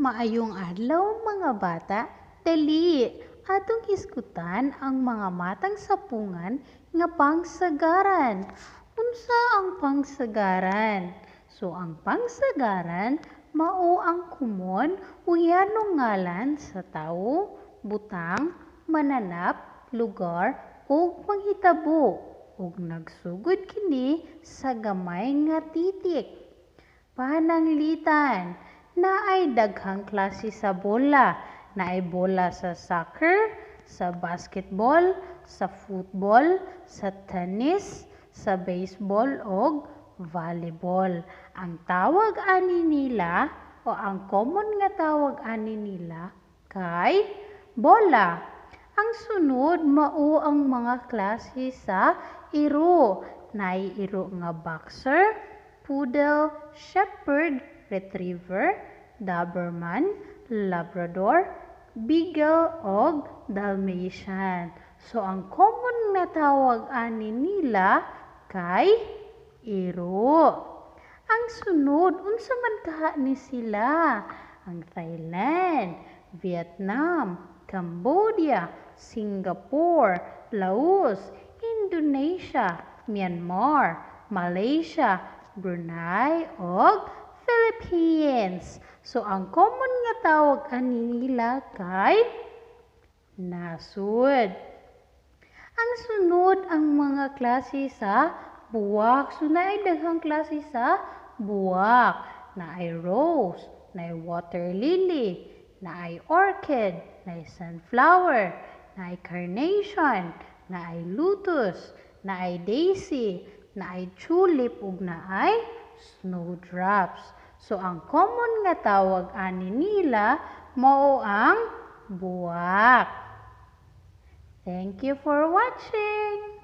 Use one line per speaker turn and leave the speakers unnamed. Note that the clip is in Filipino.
Maayong adlaw mga bata, dali atong iskutan ang mga matang sapungan nga pangsagaran. Unsa ang pangsagaran? So ang pangsagaran mao ang kumon o yanong ngalan sa tao, butang, mananap, lugar o panghitabo ug nagsugod kini sa gamay nga titik. Pananglitan, na ay daghang klase sa bola na ay bola sa soccer, sa basketball, sa football, sa tennis, sa baseball o volleyball. Ang tawag ani nila o ang common nga tawag ani nila kay bola. Ang sunod mao ang mga klase sa iro. Naiiro nga boxer, poodle, shepherd, Retriever, Doberman, Labrador, Beagle og Dalmatian. So, ang common na tawag ani nila kay iro. Ang sunod, unsa man kaha ni sila? Ang Thailand, Vietnam, Cambodia, Singapore, Laos, Indonesia, Myanmar, Malaysia, Brunei og Philippines. So, ang common nga tawag ani nila kay nasud. Ang sunod ang mga klase sa buwak. So, naay daghang klase sa buwak. Naay rose, naay water lily, naay orchid, naay sunflower, naay carnation, naay lutus, naay daisy, naay tulip ug naay snowdrops. So, ang common nga tawag ani nila mao ang buwak. Thank you for watching!